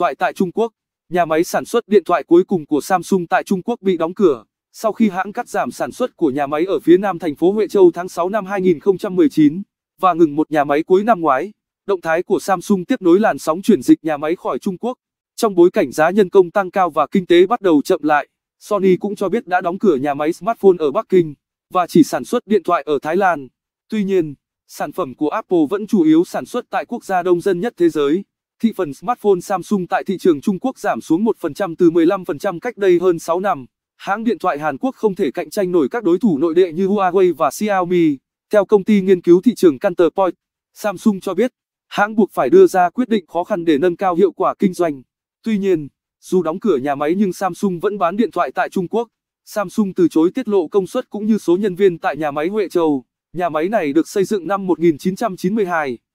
toại tại Trung Quốc. Nhà máy sản xuất điện thoại cuối cùng của Samsung tại Trung Quốc bị đóng cửa sau khi hãng cắt giảm sản xuất của nhà máy ở phía nam thành phố Huệ Châu tháng 6 năm 2019 và ngừng một nhà máy cuối năm ngoái. Động thái của Samsung tiếp nối làn sóng chuyển dịch nhà máy khỏi Trung Quốc. Trong bối cảnh giá nhân công tăng cao và kinh tế bắt đầu chậm lại, Sony cũng cho biết đã đóng cửa nhà máy smartphone ở Bắc Kinh và chỉ sản xuất điện thoại ở Thái Lan. Tuy nhiên, sản phẩm của Apple vẫn chủ yếu sản xuất tại quốc gia đông dân nhất thế giới. Thị phần smartphone Samsung tại thị trường Trung Quốc giảm xuống 1% từ 15% cách đây hơn 6 năm. Hãng điện thoại Hàn Quốc không thể cạnh tranh nổi các đối thủ nội địa như Huawei và Xiaomi. Theo công ty nghiên cứu thị trường Counterpoint, Samsung cho biết, hãng buộc phải đưa ra quyết định khó khăn để nâng cao hiệu quả kinh doanh. Tuy nhiên, dù đóng cửa nhà máy nhưng Samsung vẫn bán điện thoại tại Trung Quốc. Samsung từ chối tiết lộ công suất cũng như số nhân viên tại nhà máy Huệ Châu. Nhà máy này được xây dựng năm 1992.